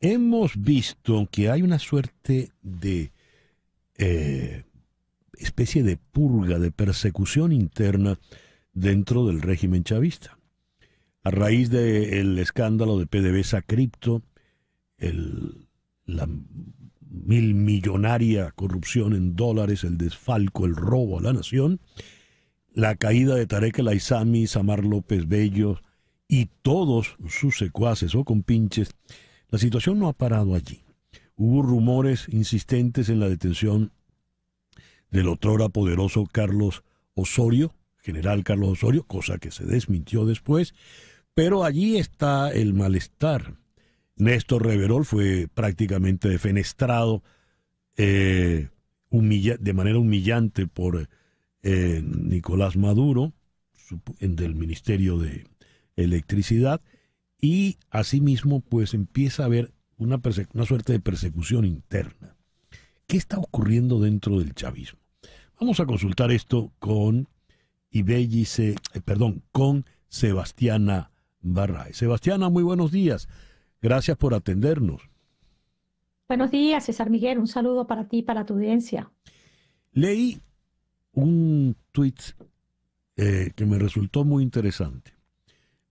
hemos visto que hay una suerte de eh, especie de purga, de persecución interna dentro del régimen chavista. A raíz del escándalo de PDVSA Cripto, la mil millonaria corrupción en dólares, el desfalco, el robo a la nación, la caída de Tarek El Aizami, Samar López Bello y todos sus secuaces o compinches, la situación no ha parado allí. Hubo rumores insistentes en la detención del otrora poderoso Carlos Osorio, general Carlos Osorio, cosa que se desmintió después, pero allí está el malestar. Néstor Reverol fue prácticamente defenestrado eh, de manera humillante por eh, Nicolás Maduro del Ministerio de Electricidad y asimismo pues empieza a haber una, suerte de persecución interna. ¿Qué está ocurriendo dentro del chavismo? Vamos a consultar esto con eh, perdón, con Sebastiana Barrae. Sebastiana, muy buenos días. Gracias por atendernos. Buenos días, César Miguel. Un saludo para ti y para tu audiencia. Leí un tuit eh, que me resultó muy interesante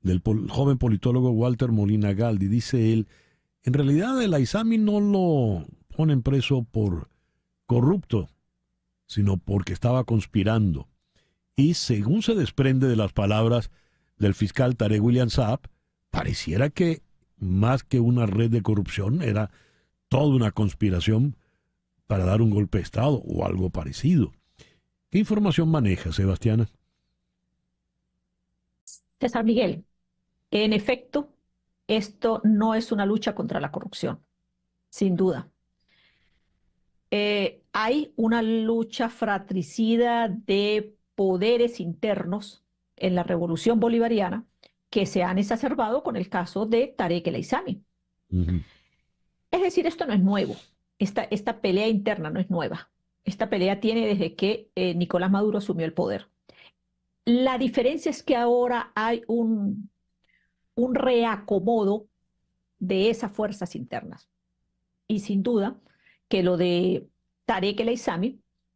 del joven politólogo Walter Molina Galdi. Dice él, en realidad el Aizami no lo ponen preso por corrupto, sino porque estaba conspirando. Y según se desprende de las palabras del fiscal Tarek William Saab, pareciera que más que una red de corrupción era toda una conspiración para dar un golpe de Estado o algo parecido. ¿Qué información maneja, Sebastiana? César Miguel, en efecto, esto no es una lucha contra la corrupción, sin duda. Eh, hay una lucha fratricida de poderes internos en la revolución bolivariana que se han exacerbado con el caso de Tarek el Es decir, esto no es nuevo, esta, esta, pelea interna no es nueva, esta pelea tiene desde que eh, Nicolás Maduro asumió el poder. La diferencia es que ahora hay un un reacomodo de esas fuerzas internas. Y sin duda que lo de Tarek el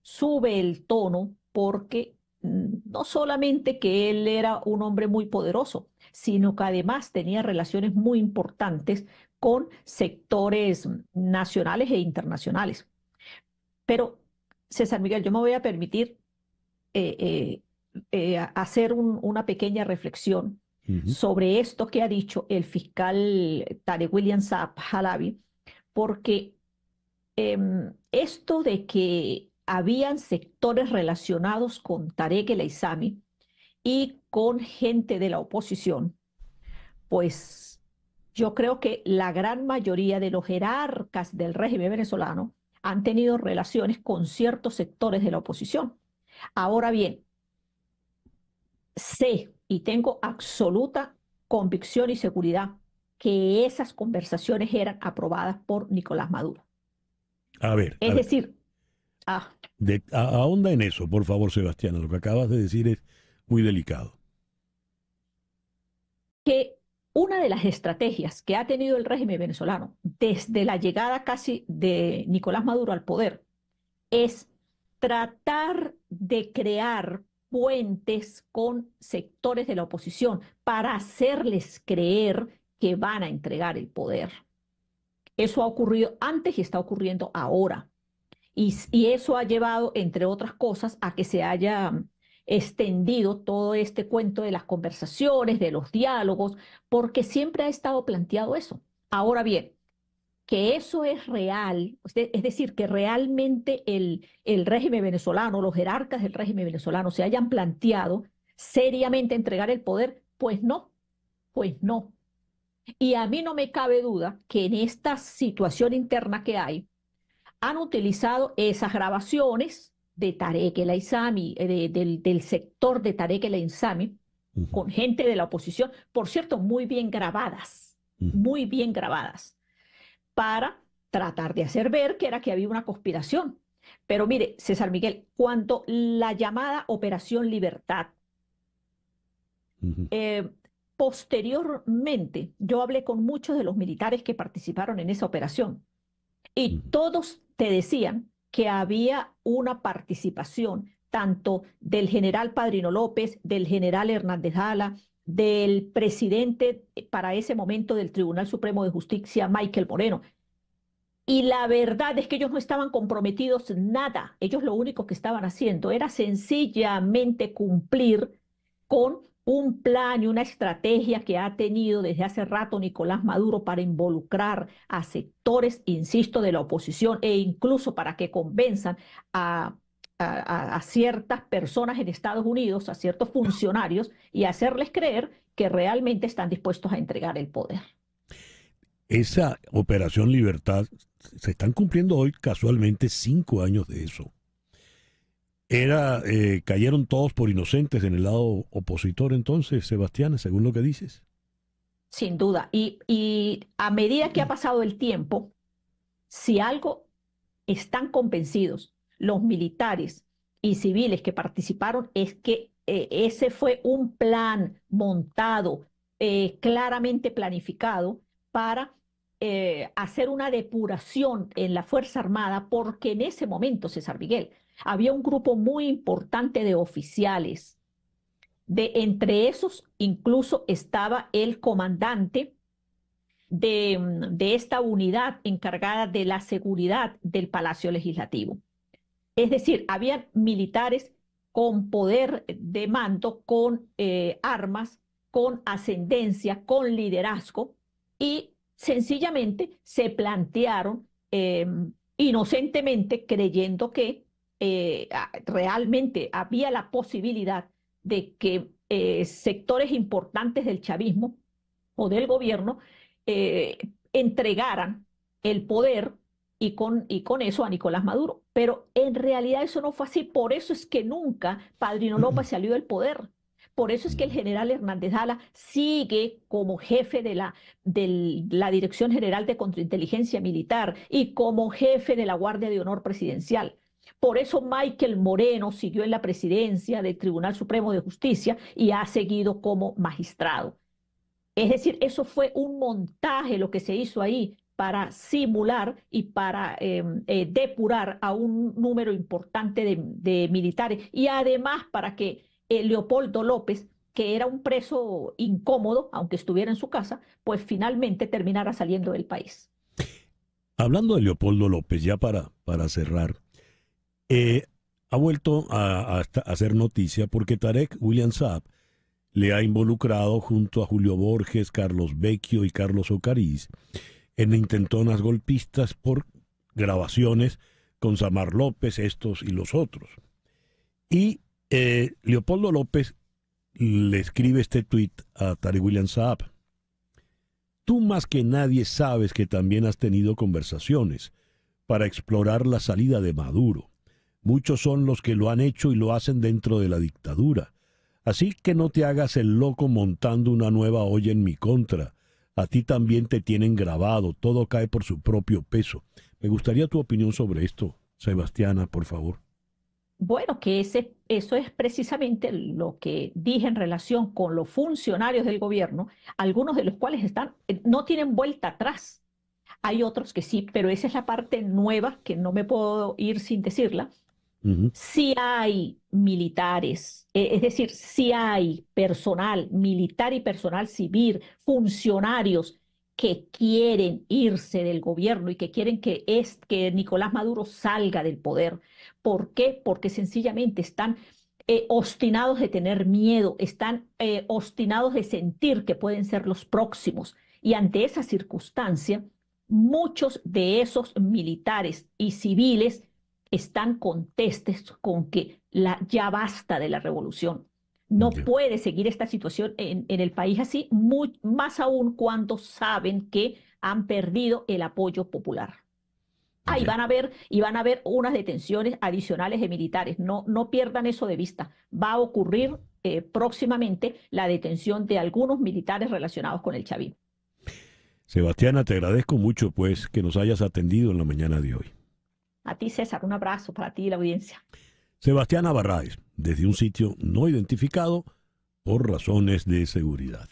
sube el tono porque mm, no solamente que él era un hombre muy poderoso, sino que además tenía relaciones muy importantes con sectores nacionales e internacionales. Pero, César Miguel, yo me voy a permitir eh, eh, eh, hacer una pequeña reflexión sobre esto que ha dicho el fiscal Tarek William Saab Halabi, porque em, esto de que habían sectores relacionados con Tarek el y con gente de la oposición, pues yo creo que la gran mayoría de los jerarcas del régimen venezolano han tenido relaciones con ciertos sectores de la oposición. Ahora bien, sé y tengo absoluta convicción y seguridad que esas conversaciones eran aprobadas por Nicolás Maduro. A ver. Es decir, Ah, de, ahonda en eso, por favor, Sebastián. Lo que acabas de decir es muy delicado. Que una de las estrategias que ha tenido el régimen venezolano desde la llegada casi de Nicolás Maduro al poder es tratar de crear puentes con sectores de la oposición para hacerles creer que van a entregar el poder. Eso ha ocurrido antes y está ocurriendo ahora. Y, eso ha llevado, entre otras cosas, a que se haya mm, extendido todo este cuento de las conversaciones, de los diálogos, porque siempre ha estado planteado eso. Ahora bien, que eso es real, es decir, que realmente el, el régimen venezolano, los jerarcas del régimen venezolano se hayan planteado seriamente entregar el poder, pues no, pues no. Y a mí no me cabe duda que en esta situación interna que hay, han utilizado esas grabaciones de Tarek el Aizami, eh, del, del, sector de Tarek el Aizami, con gente de la oposición, por cierto, muy bien grabadas, muy bien grabadas para tratar de hacer ver que era que había una conspiración. Pero mire, César Miguel, cuando la llamada Operación Libertad, eh, posteriormente yo hablé con muchos de los militares que participaron en esa operación y todos te decían que había una participación tanto del general Padrino López, del general Hernández Ala, del presidente eh, para ese momento del Tribunal Supremo de Justicia, Michael Moreno. Y la verdad es que ellos no estaban comprometidos nada. Ellos lo único que estaban haciendo era sencillamente cumplir con un plan y una estrategia que ha tenido desde hace rato Nicolás Maduro para involucrar a sectores, insisto, de la oposición e incluso para que convenzan a a, ciertas personas en Estados Unidos, a ciertos funcionarios, y hacerles creer que realmente están dispuestos a entregar el poder. Esa operación Libertad, se están cumpliendo hoy casualmente cinco años de eso. Era, eh, cayeron todos por inocentes en el lado opositor entonces, Sebastián, según lo que dices. Sin duda. y a medida que ha pasado el tiempo, si algo están convencidos los militares y civiles que participaron es que eh, ese fue un plan montado, eh, claramente planificado para eh, hacer una depuración en la Fuerza Armada, porque en ese momento, César Miguel, había un grupo muy importante de oficiales. De entre esos incluso estaba el comandante de esta unidad encargada de la seguridad del Palacio Legislativo. Es decir, había militares con poder de mando, con eh, armas, con ascendencia, con liderazgo, y sencillamente se plantearon em, inocentemente creyendo que eh, realmente había la posibilidad de que eh, sectores importantes del chavismo o del gobierno entregaran el poder y con, y con eso a Nicolás Maduro. Pero en realidad eso no fue así. Por eso es que nunca Padrino López salió del poder. Por eso es que el general Hernández Ala sigue como jefe de la, de la Dirección General de Contrainteligencia Militar y como jefe de la Guardia de Honor Presidencial. Por eso Michael Moreno siguió en la presidencia del Tribunal Supremo de Justicia y ha seguido como magistrado. Es decir, eso fue un montaje lo que se hizo ahí para simular y para em, eh, depurar a un número importante de, militares y además para que eh, Leopoldo López, que era un preso incómodo, aunque estuviera en su casa, pues finalmente terminara saliendo del país. Hablando de Leopoldo López, ya para, para cerrar, eh, ha vuelto a, hacer noticia porque Tarek William Saab le ha involucrado junto a Julio Borges, Carlos Vecchio y Carlos Ocariz en intentonas golpistas por grabaciones con Samar López, estos y los otros. Y eh, Leopoldo López le escribe este tuit a Tari William Saab. Tú más que nadie sabes que también has tenido conversaciones para explorar la salida de Maduro. Muchos son los que lo han hecho y lo hacen dentro de la dictadura. Así que no te hagas el loco montando una nueva olla en mi contra a ti también te tienen grabado, todo cae por su propio peso. Me gustaría tu opinión sobre esto, Sebastiana, por favor. Bueno, que ese, eso es precisamente lo que dije en relación con los funcionarios del gobierno, algunos de los cuales están, eh, no tienen vuelta atrás. Hay otros que sí, pero esa es la parte nueva que no me puedo ir sin decirla, si hay militares, e, es decir, si hay personal militar y personal civil, funcionarios que quieren irse del gobierno y que quieren que, es, que Nicolás Maduro salga del poder. ¿Por qué? Porque sencillamente están eh, obstinados de tener miedo, están eh, obstinados de sentir que pueden ser los próximos. Y ante esa circunstancia, muchos de esos militares y civiles están contestes con que la, ya basta de la revolución. No puede seguir esta situación en, el país así, más aún cuando saben que han perdido el apoyo popular. Ahí van a ver, y van a haber unas detenciones adicionales de militares. No, no pierdan eso de vista. Va a ocurrir eh, próximamente la detención de algunos militares relacionados con el chavismo. Sebastiana, te agradezco mucho pues que nos hayas atendido en la mañana de hoy. A ti, César, un abrazo para ti y la audiencia. Sebastián Abarráez, desde un sitio no identificado por razones de seguridad.